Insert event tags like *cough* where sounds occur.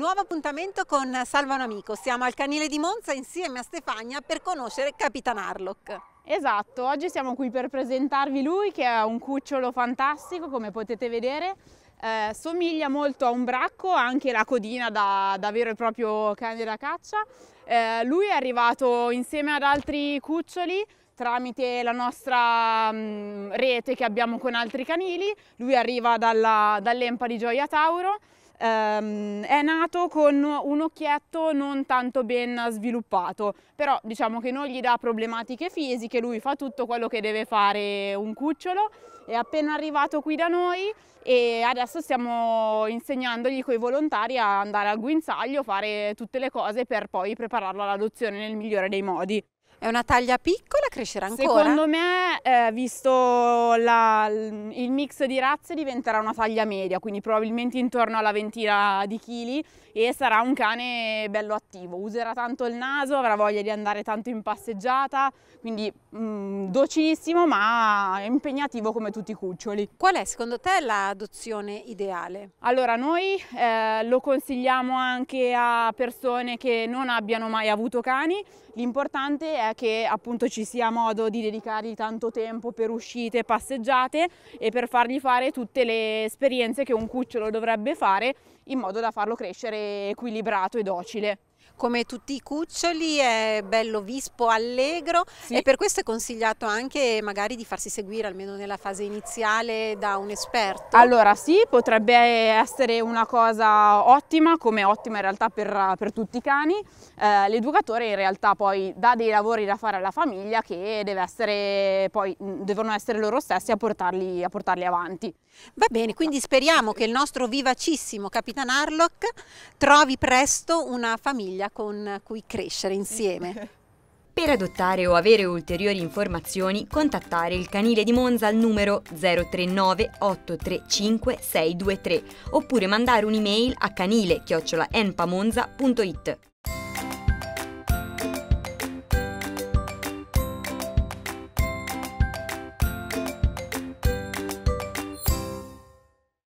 Nuovo appuntamento con Salvano amico. Siamo al canile di Monza insieme a Stefania per conoscere Capitan Harlock. Esatto, oggi siamo qui per presentarvi lui che è un cucciolo fantastico come potete vedere. Eh, somiglia molto a un bracco, anche la codina da, da vero e proprio cane da caccia. Eh, lui è arrivato insieme ad altri cuccioli tramite la nostra mh, mm, rete che abbiamo con altri canili. Lui arriva dalla, dall'Empa di Gioia Tauro ehm, è nato con un occhietto non tanto ben sviluppato, però diciamo che non gli dà problematiche fisiche, lui fa tutto quello che deve fare un cucciolo, è appena arrivato qui da noi e adesso stiamo insegnandogli con i volontari a andare al guinzaglio, fare tutte le cose per poi prepararlo all'adozione nel migliore dei modi. È una taglia piccola, crescerà ancora? Secondo me, eh, visto la, il mix di razze, diventerà una taglia media, quindi probabilmente intorno alla ventina di chili e sarà un cane bello attivo. Userà tanto il naso, avrà voglia di andare tanto in passeggiata, quindi mh, mm, docilissimo ma impegnativo come tutti i cuccioli. Qual è secondo te l'adozione ideale? Allora, noi eh, lo consigliamo anche a persone che non abbiano mai avuto cani. L'importante è che appunto ci sia modo di dedicargli tanto tempo per uscite, passeggiate e per fargli fare tutte le esperienze che un cucciolo dovrebbe fare in modo da farlo crescere equilibrato e docile. Come tutti i cuccioli è bello vispo, allegro sì. e per questo è consigliato anche magari di farsi seguire almeno nella fase iniziale da un esperto. Allora sì, potrebbe essere una cosa ottima, come ottima in realtà per, per tutti i cani. Eh, l'educatore in realtà poi dà dei lavori da fare alla famiglia che essere, poi, mm, devono essere loro stessi a portarli, a portarli avanti. Va bene, quindi speriamo che il nostro vivacissimo Capitan Harlock trovi presto una famiglia famiglia con cui crescere insieme. *laughs* Per adottare o avere ulteriori informazioni, contattare il canile di Monza al numero 039 835 623 oppure mandare un'email a canile-enpamonza.it.